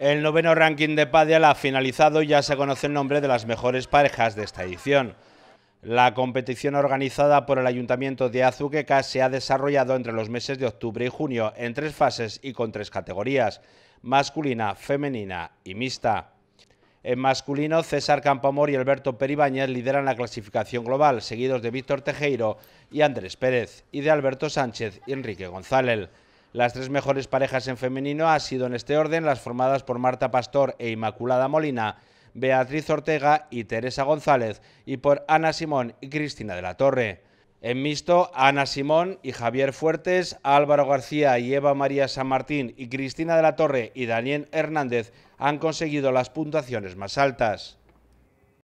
El noveno ranking de Padial ha finalizado y ya se conoce el nombre de las mejores parejas de esta edición. La competición organizada por el Ayuntamiento de Azuqueca se ha desarrollado entre los meses de octubre y junio en tres fases y con tres categorías, masculina, femenina y mixta. En masculino, César Campamor y Alberto Peribáñez lideran la clasificación global, seguidos de Víctor Tejeiro y Andrés Pérez, y de Alberto Sánchez y Enrique González. Las tres mejores parejas en femenino han sido en este orden las formadas por Marta Pastor e Inmaculada Molina, Beatriz Ortega y Teresa González, y por Ana Simón y Cristina de la Torre. En mixto, Ana Simón y Javier Fuertes, Álvaro García y Eva María San Martín y Cristina de la Torre y Daniel Hernández han conseguido las puntuaciones más altas.